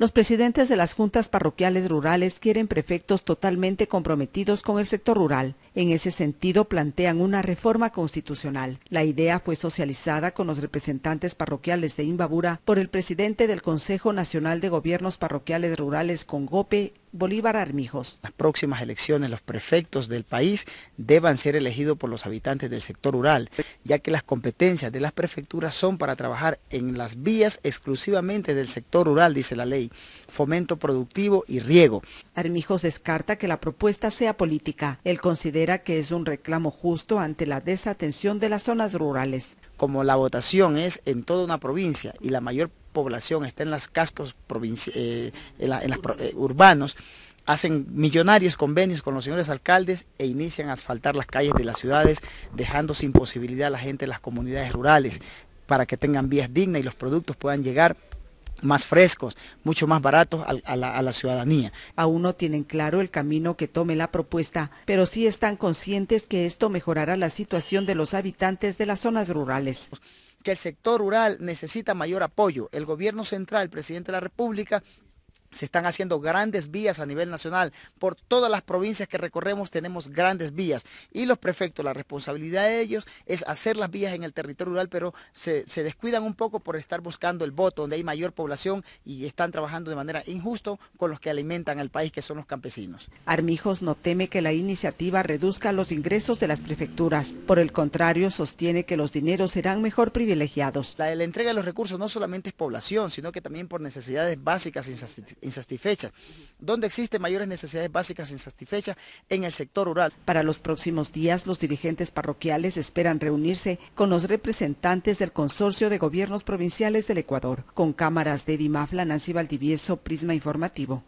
Los presidentes de las juntas parroquiales rurales quieren prefectos totalmente comprometidos con el sector rural. En ese sentido, plantean una reforma constitucional. La idea fue socializada con los representantes parroquiales de Imbabura por el presidente del Consejo Nacional de Gobiernos Parroquiales Rurales, Congope, Bolívar Armijos. Las próximas elecciones, los prefectos del país deban ser elegidos por los habitantes del sector rural, ya que las competencias de las prefecturas son para trabajar en las vías exclusivamente del sector rural, dice la ley, fomento productivo y riego. Armijos descarta que la propuesta sea política. Él considera que es un reclamo justo ante la desatención de las zonas rurales. Como la votación es en toda una provincia y la mayor población está en eh, las cascos eh, urbanos, hacen millonarios convenios con los señores alcaldes e inician a asfaltar las calles de las ciudades, dejando sin posibilidad a la gente las comunidades rurales para que tengan vías dignas y los productos puedan llegar más frescos, mucho más baratos a, la, ciudadanía. Aún no tienen claro el camino que tome la propuesta, pero sí están conscientes que esto mejorará la situación de los habitantes de las zonas rurales que el sector rural necesita mayor apoyo. El gobierno central, el presidente de la República, se están haciendo grandes vías a nivel nacional. Por todas las provincias que recorremos tenemos grandes vías. Y los prefectos, la responsabilidad de ellos es hacer las vías en el territorio rural, pero se, descuidan un poco por estar buscando el voto, donde hay mayor población y están trabajando de manera injusto con los que alimentan al país, que son los campesinos. Armijos no teme que la iniciativa reduzca los ingresos de las prefecturas. Por el contrario, sostiene que los dineros serán mejor privilegiados. La, la entrega de los recursos no solamente es población, sino que también por necesidades básicas e insatisfechas, donde existen mayores necesidades básicas insatisfechas en el sector rural. Para los próximos días, los dirigentes parroquiales esperan reunirse con los representantes del Consorcio de Gobiernos Provinciales del Ecuador, con cámaras de DIMAFLA, Nancy Valdivieso, Prisma Informativo.